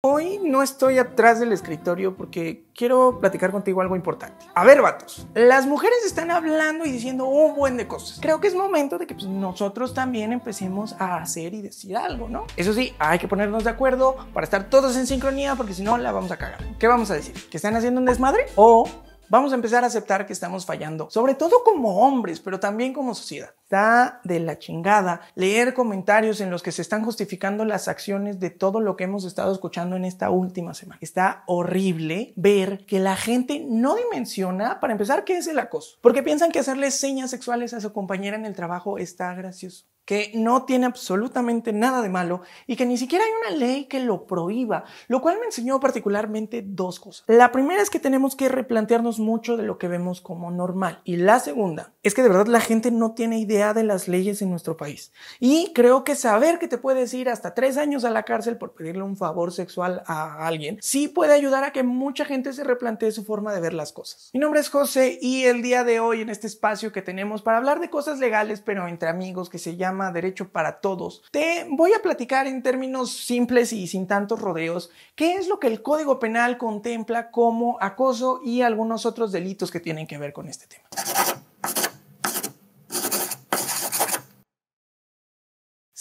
Hoy no estoy atrás del escritorio porque quiero platicar contigo algo importante. A ver, vatos, las mujeres están hablando y diciendo un buen de cosas. Creo que es momento de que pues, nosotros también empecemos a hacer y decir algo, ¿no? Eso sí, hay que ponernos de acuerdo para estar todos en sincronía porque si no la vamos a cagar. ¿Qué vamos a decir? ¿Que están haciendo un desmadre? ¿O vamos a empezar a aceptar que estamos fallando? Sobre todo como hombres, pero también como sociedad está de la chingada leer comentarios en los que se están justificando las acciones de todo lo que hemos estado escuchando en esta última semana. Está horrible ver que la gente no dimensiona, para empezar, qué es el acoso, porque piensan que hacerle señas sexuales a su compañera en el trabajo está gracioso que no tiene absolutamente nada de malo y que ni siquiera hay una ley que lo prohíba, lo cual me enseñó particularmente dos cosas. La primera es que tenemos que replantearnos mucho de lo que vemos como normal y la segunda es que de verdad la gente no tiene idea de las leyes en nuestro país. Y creo que saber que te puedes ir hasta tres años a la cárcel por pedirle un favor sexual a alguien, sí puede ayudar a que mucha gente se replantee su forma de ver las cosas. Mi nombre es José y el día de hoy en este espacio que tenemos para hablar de cosas legales pero entre amigos que se llama Derecho para Todos, te voy a platicar en términos simples y sin tantos rodeos qué es lo que el Código Penal contempla como acoso y algunos otros delitos que tienen que ver con este tema.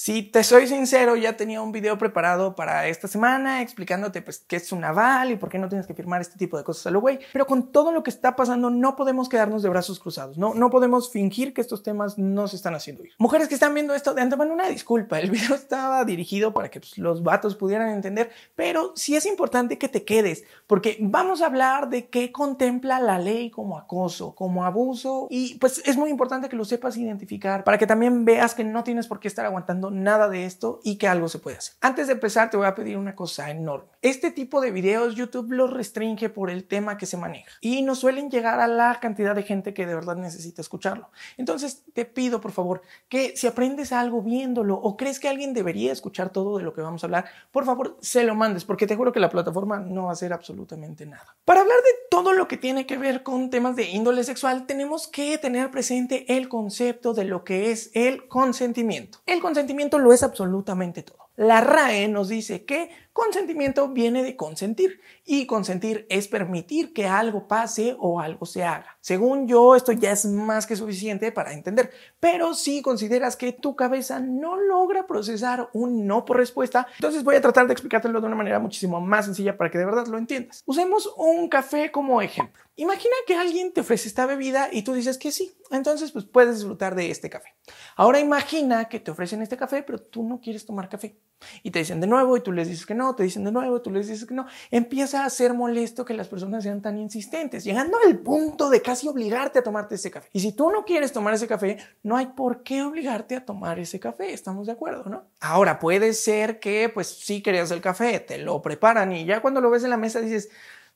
Si te soy sincero, ya tenía un video preparado para esta semana explicándote pues, qué es un aval y por qué no tienes que firmar este tipo de cosas a güey. Pero con todo lo que está pasando, no podemos quedarnos de brazos cruzados. No, no podemos fingir que estos temas no se están haciendo ir. Mujeres que están viendo esto, de antemano una disculpa. El video estaba dirigido para que pues, los vatos pudieran entender, pero sí es importante que te quedes porque vamos a hablar de qué contempla la ley como acoso, como abuso y pues es muy importante que lo sepas identificar para que también veas que no tienes por qué estar aguantando nada de esto y que algo se puede hacer. Antes de empezar, te voy a pedir una cosa enorme. Este tipo de videos YouTube los restringe por el tema que se maneja y no suelen llegar a la cantidad de gente que de verdad necesita escucharlo. Entonces, te pido por favor que si aprendes algo viéndolo o crees que alguien debería escuchar todo de lo que vamos a hablar, por favor, se lo mandes porque te juro que la plataforma no va a hacer absolutamente nada. Para hablar de todo lo que tiene que ver con temas de índole sexual, tenemos que tener presente el concepto de lo que es el consentimiento. El consentimiento lo es absolutamente todo. La RAE nos dice que Consentimiento viene de consentir y consentir es permitir que algo pase o algo se haga. Según yo, esto ya es más que suficiente para entender, pero si consideras que tu cabeza no logra procesar un no por respuesta, entonces voy a tratar de explicártelo de una manera muchísimo más sencilla para que de verdad lo entiendas. Usemos un café como ejemplo. Imagina que alguien te ofrece esta bebida y tú dices que sí, entonces pues puedes disfrutar de este café. Ahora imagina que te ofrecen este café, pero tú no quieres tomar café y te dicen de nuevo y tú les dices que no te dicen de nuevo, tú les dices que no. Empieza a ser molesto que las personas sean tan insistentes, llegando al punto de casi obligarte a tomarte ese café. Y si tú no quieres tomar ese café, no hay por qué obligarte a tomar ese café, estamos de acuerdo, ¿no? Ahora, puede ser que pues sí querías el café, te lo preparan y ya cuando lo ves en la mesa dices,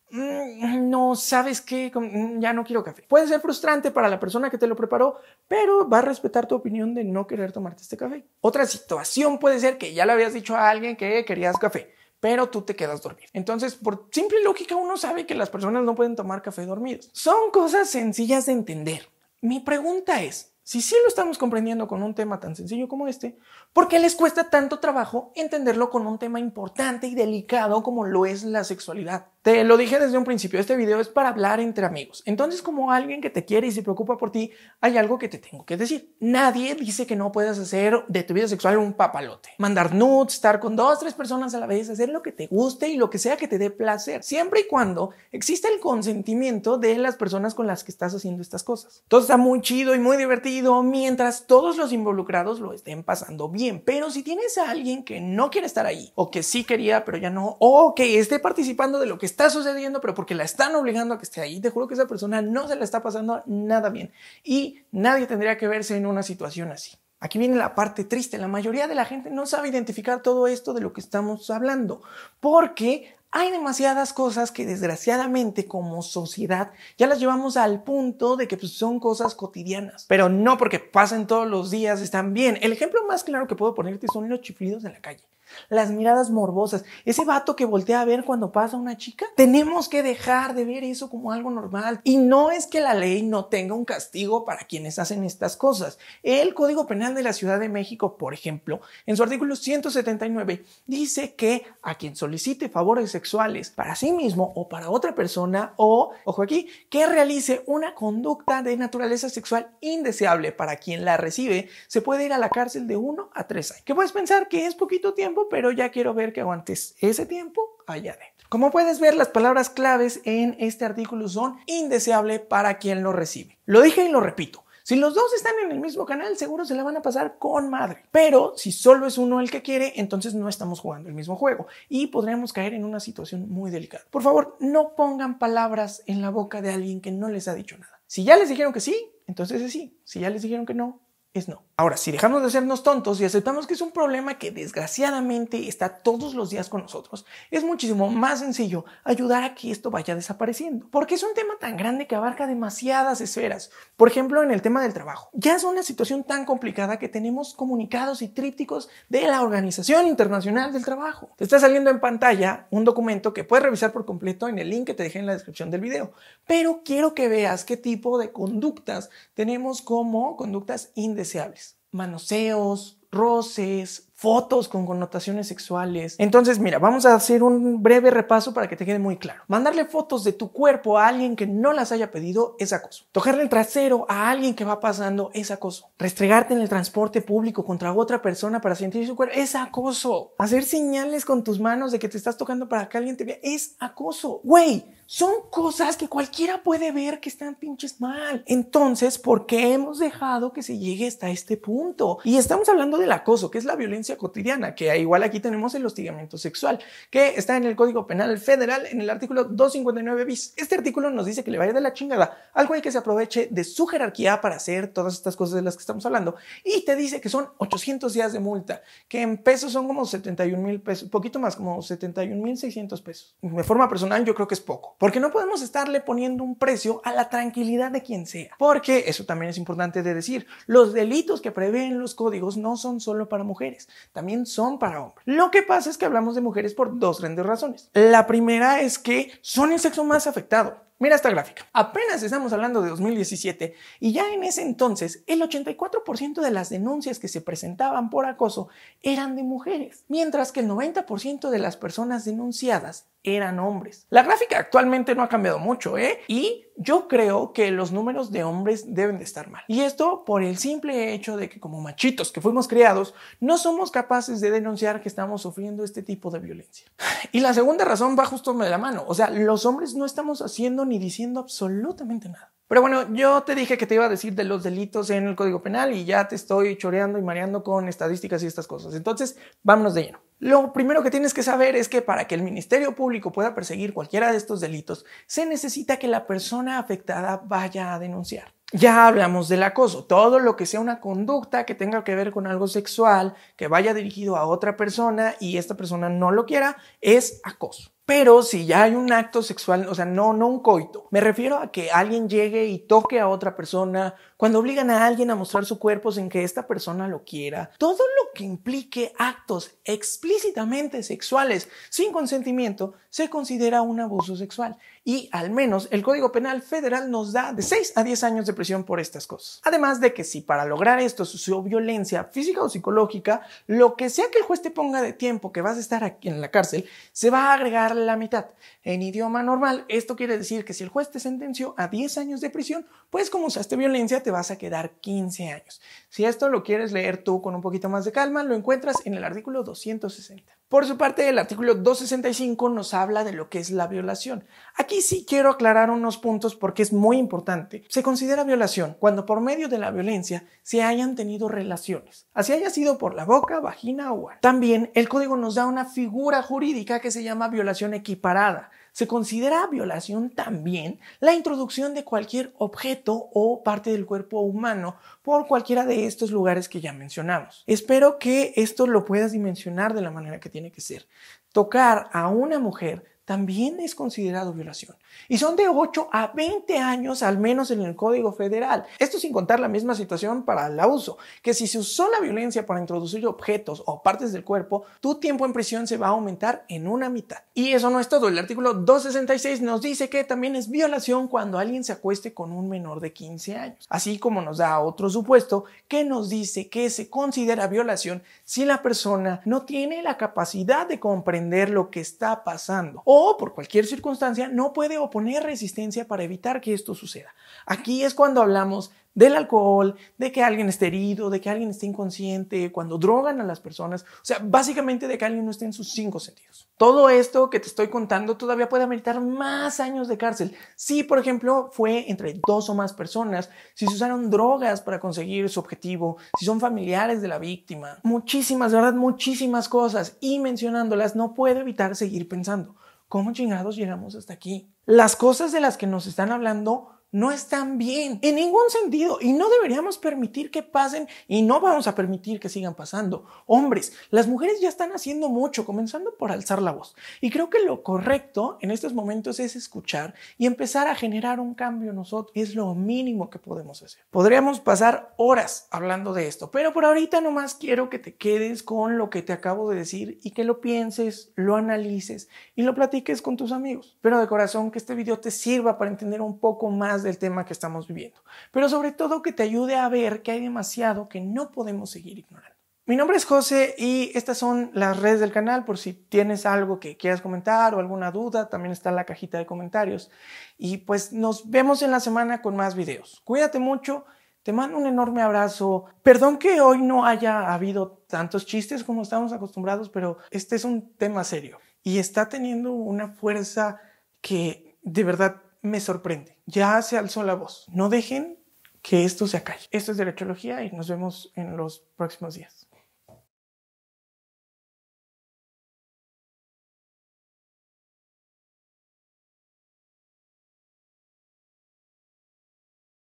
mm, no sabes qué, mm, ya no quiero café. Puede ser frustrante para la persona que te lo preparó, pero va a respetar tu opinión de no querer tomarte este café. Otra situación puede ser que ya le habías dicho a alguien que querías café pero tú te quedas dormido. Entonces, por simple lógica, uno sabe que las personas no pueden tomar café dormidos. Son cosas sencillas de entender. Mi pregunta es, si sí lo estamos comprendiendo con un tema tan sencillo como este, ¿por qué les cuesta tanto trabajo entenderlo con un tema importante y delicado como lo es la sexualidad? Te lo dije desde un principio, este video es para hablar entre amigos. Entonces, como alguien que te quiere y se preocupa por ti, hay algo que te tengo que decir. Nadie dice que no puedas hacer de tu vida sexual un papalote. Mandar nudes, estar con dos, tres personas a la vez, hacer lo que te guste y lo que sea que te dé placer, siempre y cuando exista el consentimiento de las personas con las que estás haciendo estas cosas. Todo está muy chido y muy divertido mientras todos los involucrados lo estén pasando bien, pero si tienes a alguien que no quiere estar ahí o que sí quería pero ya no, o que esté participando de lo que está sucediendo, pero porque la están obligando a que esté ahí. Te juro que esa persona no se la está pasando nada bien y nadie tendría que verse en una situación así. Aquí viene la parte triste. La mayoría de la gente no sabe identificar todo esto de lo que estamos hablando, porque hay demasiadas cosas que desgraciadamente como sociedad ya las llevamos al punto de que pues, son cosas cotidianas, pero no porque pasen todos los días están bien. El ejemplo más claro que puedo ponerte son los chiflidos en la calle las miradas morbosas, ese vato que voltea a ver cuando pasa una chica. Tenemos que dejar de ver eso como algo normal. Y no es que la ley no tenga un castigo para quienes hacen estas cosas. El Código Penal de la Ciudad de México, por ejemplo, en su artículo 179, dice que a quien solicite favores sexuales para sí mismo o para otra persona o, ojo aquí, que realice una conducta de naturaleza sexual indeseable para quien la recibe, se puede ir a la cárcel de uno a tres años. Que puedes pensar que es poquito tiempo pero ya quiero ver que aguantes ese tiempo allá adentro. Como puedes ver, las palabras claves en este artículo son indeseable para quien lo recibe. Lo dije y lo repito. Si los dos están en el mismo canal, seguro se la van a pasar con madre. Pero si solo es uno el que quiere, entonces no estamos jugando el mismo juego y podríamos caer en una situación muy delicada. Por favor, no pongan palabras en la boca de alguien que no les ha dicho nada. Si ya les dijeron que sí, entonces es sí. Si ya les dijeron que no, es no. Ahora, si dejamos de hacernos tontos y aceptamos que es un problema que desgraciadamente está todos los días con nosotros, es muchísimo más sencillo ayudar a que esto vaya desapareciendo. Porque es un tema tan grande que abarca demasiadas esferas. Por ejemplo, en el tema del trabajo. Ya es una situación tan complicada que tenemos comunicados y trípticos de la Organización Internacional del Trabajo. Te está saliendo en pantalla un documento que puedes revisar por completo en el link que te dejé en la descripción del video. Pero quiero que veas qué tipo de conductas tenemos como conductas indeseables deseables, Manoseos, roces, fotos con connotaciones sexuales. Entonces, mira, vamos a hacer un breve repaso para que te quede muy claro. Mandarle fotos de tu cuerpo a alguien que no las haya pedido es acoso. Tocarle el trasero a alguien que va pasando es acoso. Restregarte en el transporte público contra otra persona para sentir su cuerpo es acoso. Hacer señales con tus manos de que te estás tocando para que alguien te vea es acoso. Güey, son cosas que cualquiera puede ver que están pinches mal. Entonces, ¿por qué hemos dejado que se llegue hasta este punto? Y estamos hablando del acoso, que es la violencia cotidiana, que igual aquí tenemos el hostigamiento sexual, que está en el Código Penal Federal en el artículo 259 bis. Este artículo nos dice que le vaya de la chingada al güey que se aproveche de su jerarquía para hacer todas estas cosas de las que estamos hablando y te dice que son 800 días de multa, que en pesos son como 71 mil pesos, poquito más, como 71 mil 600 pesos. De forma personal yo creo que es poco, porque no podemos estarle poniendo un precio a la tranquilidad de quien sea, porque eso también es importante de decir, los delitos que prevén los códigos no son solo para mujeres, también son para hombres. Lo que pasa es que hablamos de mujeres por dos grandes razones. La primera es que son el sexo más afectado. Mira esta gráfica. Apenas estamos hablando de 2017 y ya en ese entonces el 84% de las denuncias que se presentaban por acoso eran de mujeres, mientras que el 90% de las personas denunciadas eran hombres. La gráfica actualmente no ha cambiado mucho, ¿eh? Y yo creo que los números de hombres deben de estar mal. Y esto por el simple hecho de que como machitos que fuimos criados, no somos capaces de denunciar que estamos sufriendo este tipo de violencia. Y la segunda razón va justo de la mano, o sea, los hombres no estamos haciendo ni diciendo absolutamente nada. Pero bueno, yo te dije que te iba a decir de los delitos en el Código Penal y ya te estoy choreando y mareando con estadísticas y estas cosas. Entonces, vámonos de lleno. Lo primero que tienes que saber es que para que el Ministerio Público pueda perseguir cualquiera de estos delitos, se necesita que la persona afectada vaya a denunciar. Ya hablamos del acoso, todo lo que sea una conducta que tenga que ver con algo sexual, que vaya dirigido a otra persona y esta persona no lo quiera, es acoso. Pero si ya hay un acto sexual, o sea, no, no un coito. Me refiero a que alguien llegue y toque a otra persona, cuando obligan a alguien a mostrar su cuerpo sin que esta persona lo quiera. Todo lo que implique actos explícitamente sexuales sin consentimiento se considera un abuso sexual. Y al menos el Código Penal Federal nos da de 6 a 10 años de prisión por estas cosas. Además de que si para lograr esto sucedió violencia física o psicológica, lo que sea que el juez te ponga de tiempo que vas a estar aquí en la cárcel, se va a agregar la mitad. En idioma normal, esto quiere decir que si el juez te sentenció a 10 años de prisión, pues como usaste violencia te vas a quedar 15 años. Si esto lo quieres leer tú con un poquito más de calma, lo encuentras en el artículo 260. Por su parte, el artículo 265 nos habla de lo que es la violación. Aquí sí quiero aclarar unos puntos porque es muy importante. Se considera violación cuando por medio de la violencia se hayan tenido relaciones, así haya sido por la boca, vagina o algo. También el código nos da una figura jurídica que se llama violación equiparada se considera violación también la introducción de cualquier objeto o parte del cuerpo humano por cualquiera de estos lugares que ya mencionamos. Espero que esto lo puedas dimensionar de la manera que tiene que ser. Tocar a una mujer también es considerado violación. Y son de 8 a 20 años al menos en el Código Federal. Esto sin contar la misma situación para el abuso, que si se usó la violencia para introducir objetos o partes del cuerpo, tu tiempo en prisión se va a aumentar en una mitad. Y eso no es todo. El artículo 266 nos dice que también es violación cuando alguien se acueste con un menor de 15 años. Así como nos da otro supuesto que nos dice que se considera violación si la persona no tiene la capacidad de comprender lo que está pasando o por cualquier circunstancia no puede oponer resistencia para evitar que esto suceda. Aquí es cuando hablamos del alcohol, de que alguien esté herido, de que alguien esté inconsciente, cuando drogan a las personas, o sea, básicamente de que alguien no esté en sus cinco sentidos. Todo esto que te estoy contando todavía puede ameritar más años de cárcel. Si, por ejemplo, fue entre dos o más personas, si se usaron drogas para conseguir su objetivo, si son familiares de la víctima, muchísimas, de verdad, muchísimas cosas y mencionándolas no puedo evitar seguir pensando. ¿Cómo chingados llegamos hasta aquí? Las cosas de las que nos están hablando no están bien en ningún sentido y no deberíamos permitir que pasen y no vamos a permitir que sigan pasando. Hombres, las mujeres ya están haciendo mucho, comenzando por alzar la voz. Y creo que lo correcto en estos momentos es escuchar y empezar a generar un cambio nosotros. Es lo mínimo que podemos hacer. Podríamos pasar horas hablando de esto, pero por ahorita nomás quiero que te quedes con lo que te acabo de decir y que lo pienses, lo analices y lo platiques con tus amigos. Pero de corazón que este video te sirva para entender un poco más del tema que estamos viviendo, pero sobre todo que te ayude a ver que hay demasiado que no podemos seguir ignorando. Mi nombre es José y estas son las redes del canal por si tienes algo que quieras comentar o alguna duda, también está en la cajita de comentarios. Y pues nos vemos en la semana con más videos. Cuídate mucho, te mando un enorme abrazo. Perdón que hoy no haya habido tantos chistes como estamos acostumbrados, pero este es un tema serio y está teniendo una fuerza que de verdad me sorprende. Ya se alzó la voz. No dejen que esto se acalle. Esto es Logía y nos vemos en los próximos días.